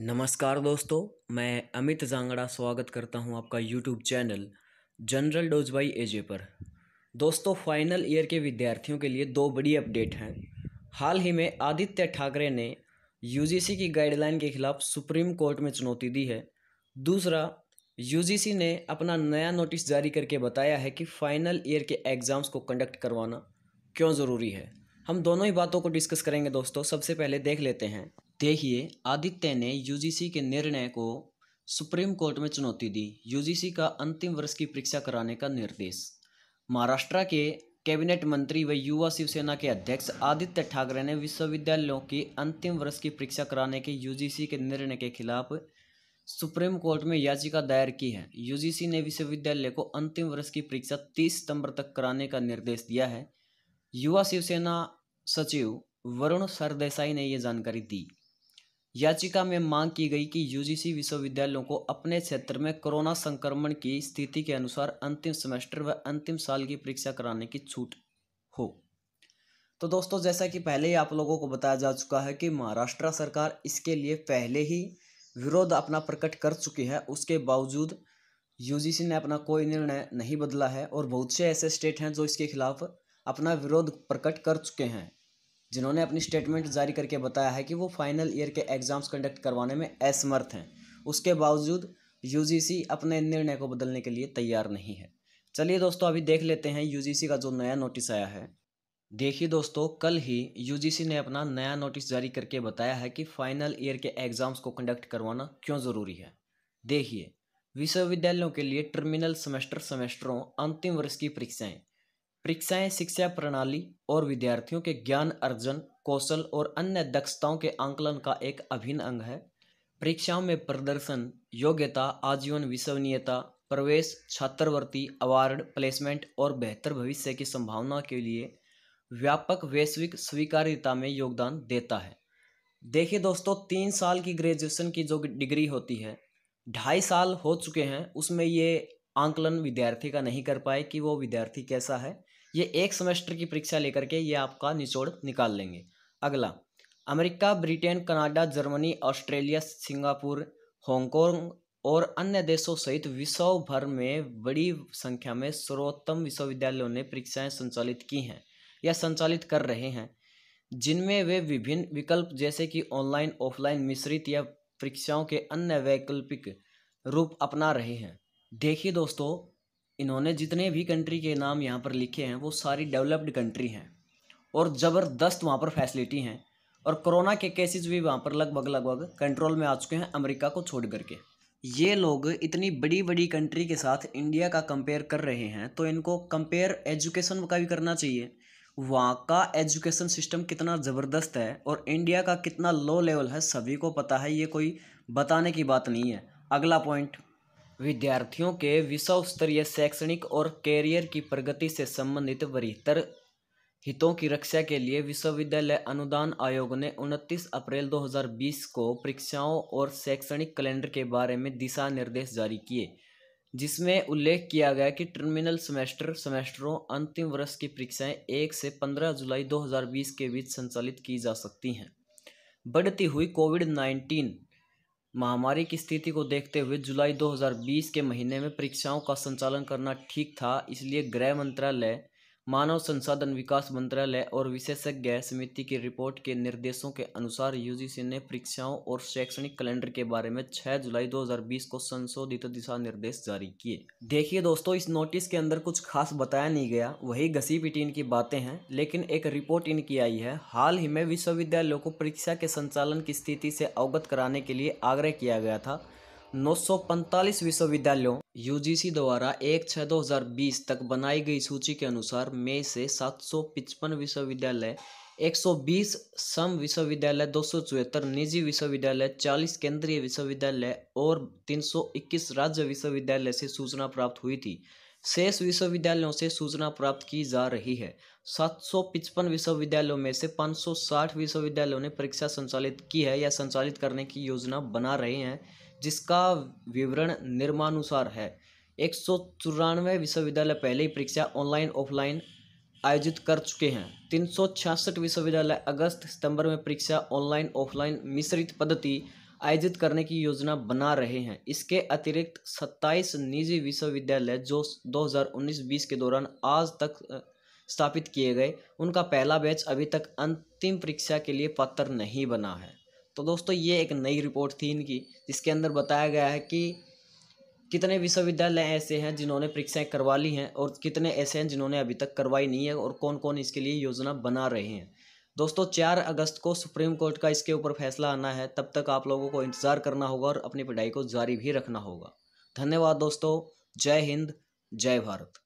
नमस्कार दोस्तों मैं अमित जांगड़ा स्वागत करता हूं आपका YouTube channel general dose by AJ पर दोस्तों फाइनल ईयर के विद्यार्थियों के लिए दो बड़ी अपडेट हैं हाल ही में आदित्य ठाकरे ने यूजीसी की गाइडलाइन के खिलाफ सुप्रीम कोर्ट में चुनौती दी है दूसरा यूजीसी ने अपना नया नोटिस जारी करके बताया है कि फाइनल ईयर के एग्ज़ाम्स को कंडक्ट करवाना क्यों ज़रूरी है हम दोनों ही बातों को डिस्कस करेंगे दोस्तों सबसे पहले देख लेते हैं देखिए आदित्य ने यूजीसी के निर्णय को सुप्रीम कोर्ट में चुनौती दी यूजीसी का अंतिम वर्ष की परीक्षा कराने का निर्देश महाराष्ट्र के कैबिनेट मंत्री व युवा शिवसेना के अध्यक्ष आदित्य ठाकरे ने विश्वविद्यालयों की अंतिम वर्ष की परीक्षा कराने के यूजीसी के निर्णय के खिलाफ सुप्रीम कोर्ट में याचिका दायर की है यूजीसी ने विश्वविद्यालय को अंतिम वर्ष की परीक्षा 30 सितंबर तक कराने का निर्देश दिया है युवा शिवसेना सचिव वरुण सरदेसाई ने ये जानकारी दी याचिका में मांग की गई कि यूजीसी विश्वविद्यालयों को अपने क्षेत्र में कोरोना संक्रमण की स्थिति के अनुसार अंतिम सेमेस्टर व अंतिम साल की परीक्षा कराने की छूट हो तो दोस्तों जैसा कि पहले ही आप लोगों को बताया जा चुका है कि महाराष्ट्र सरकार इसके लिए पहले ही विरोध अपना प्रकट कर चुकी है उसके बावजूद यूजीसी ने अपना कोई निर्णय नहीं बदला है और बहुत से ऐसे स्टेट हैं जो इसके खिलाफ अपना विरोध प्रकट कर चुके हैं जिन्होंने अपनी स्टेटमेंट जारी करके बताया है कि वो फाइनल ईयर के एग्ज़ाम्स कंडक्ट करवाने में असमर्थ हैं उसके बावजूद यूजीसी अपने निर्णय को बदलने के लिए तैयार नहीं है चलिए दोस्तों अभी देख लेते हैं यूजीसी का जो नया नोटिस आया है देखिए दोस्तों कल ही यूजीसी ने अपना नया नोटिस जारी करके बताया है कि फाइनल ईयर के एग्ज़ाम्स को कंडक्ट करवाना क्यों ज़रूरी है देखिए विश्वविद्यालयों के लिए टर्मिनल सेमेस्टर सेमेस्टरों अंतिम वर्ष की परीक्षाएं परीक्षाएं शिक्षा प्रणाली और विद्यार्थियों के ज्ञान अर्जन कौशल और अन्य दक्षताओं के आंकलन का एक अभिन्न अंग है परीक्षाओं में प्रदर्शन योग्यता आजीवन विश्वनीयता प्रवेश छात्रवृत्ति अवार्ड प्लेसमेंट और बेहतर भविष्य की संभावना के लिए व्यापक वैश्विक स्वीकार्यता में योगदान देता है देखिए दोस्तों तीन साल की ग्रेजुएशन की जो डिग्री होती है ढाई साल हो चुके हैं उसमें ये आंकलन विद्यार्थी का नहीं कर पाए कि वो विद्यार्थी कैसा है ये एक सेमेस्टर की परीक्षा लेकर के ये आपका निचोड़ निकाल लेंगे अगला America Britain Canada Germany Australia Singapore Hong Kong और अन्य देशों सहित विश्व भर में बड़ी संख्या में सर्वोत्तम विश्वविद्यालयों ने परीक्षाएं संचालित की हैं या संचालित कर रहे हैं जिनमें वे विभिन्न विकल्प जैसे कि ऑनलाइन ऑफलाइन मिश्रित या परीक्षाओं के अन्य वैकल्पिक रूप अपना रहे हैं देखिए दोस्तों इन्होंने जितने भी कंट्री के नाम यहाँ पर लिखे हैं वो सारी डेवलप्ड कंट्री हैं और ज़बरदस्त वहाँ पर फैसिलिटी हैं और कोरोना के केसेस भी वहाँ पर लगभग लगभग कंट्रोल में आ चुके हैं अमेरिका को छोड़ करके ये लोग इतनी बड़ी बड़ी कंट्री के साथ इंडिया का कंपेयर कर रहे हैं तो इनको कंपेयर एजुकेशन का भी करना चाहिए वहाँ का एजुकेशन सिस्टम कितना ज़बरदस्त है और इंडिया का कितना लो लेवल है सभी को पता है ये कोई बताने की बात नहीं है अगला पॉइंट विद्यार्थियों के विश्व स्तरीय शैक्षणिक और कैरियर की प्रगति से संबंधित बृहत्तर हितों की रक्षा के लिए विश्वविद्यालय अनुदान आयोग ने 29 अप्रैल 2020 को परीक्षाओं और शैक्षणिक कैलेंडर के बारे में दिशा निर्देश जारी किए जिसमें उल्लेख किया गया कि टर्मिनल सेमेस्टर सेमेस्टरों अंतिम वर्ष की परीक्षाएं 1 से 15 जुलाई 2020 के बीच संचालित की जा सकती हैं बढ़ती हुई कोविड नाइन्टीन महामारी की स्थिति को देखते हुए जुलाई 2020 के महीने में परीक्षाओं का संचालन करना ठीक था इसलिए गृह मंत्रालय मानव संसाधन विकास मंत्रालय और विशेषज्ञ समिति की रिपोर्ट के निर्देशों के अनुसार यूजीसी ने परीक्षाओं और शैक्षणिक कैलेंडर के बारे में 6 जुलाई 2020 को संशोधित दिशा निर्देश जारी किए देखिए दोस्तों इस नोटिस के अंदर कुछ खास बताया नहीं गया वही घसी पिटी इनकी बातें हैं लेकिन एक रिपोर्ट इनकी आई है हाल ही में विश्वविद्यालयों को परीक्षा के संचालन की स्थिति से अवगत कराने के लिए आग्रह किया गया था 945 विश्वविद्यालयों यूजीसी द्वारा एक छः दो हजार बीस तक बनाई गई सूची के अनुसार में से सात सौ विश्वविद्यालय 120 सम विश्वविद्यालय दो सौ चौहत्तर निजी विश्वविद्यालय 40 केंद्रीय विश्वविद्यालय और 321 राज्य विश्वविद्यालय से सूचना प्राप्त हुई थी शेष विश्वविद्यालयों से सूचना प्राप्त की जा रही है सात विश्वविद्यालयों में से 560 विश्वविद्यालयों ने परीक्षा संचालित की है या संचालित करने की योजना बना रहे हैं जिसका विवरण निर्मानुसार है एक सौ चौरानवे विश्वविद्यालय पहले ही परीक्षा ऑनलाइन ऑफलाइन आयोजित कर चुके हैं तीन सौ छियासठ विश्वविद्यालय अगस्त सितंबर में परीक्षा ऑनलाइन ऑफलाइन मिश्रित पद्धति आयोजित करने की योजना बना रहे हैं इसके अतिरिक्त सत्ताईस निजी विश्वविद्यालय जो 2019-20 के दौरान आज तक स्थापित किए गए उनका पहला बैच अभी तक अंतिम परीक्षा के लिए पात्र नहीं बना है तो दोस्तों ये एक नई रिपोर्ट थी इनकी जिसके अंदर बताया गया है कि कितने विश्वविद्यालय ऐसे हैं जिन्होंने परीक्षाएं करवा ली हैं और कितने ऐसे हैं जिन्होंने अभी तक करवाई नहीं है और कौन कौन इसके लिए योजना बना रहे हैं दोस्तों चार अगस्त को सुप्रीम कोर्ट का इसके ऊपर फैसला आना है तब तक आप लोगों को इंतज़ार करना होगा और अपनी पढ़ाई को जारी भी रखना होगा धन्यवाद दोस्तों जय हिंद जय भारत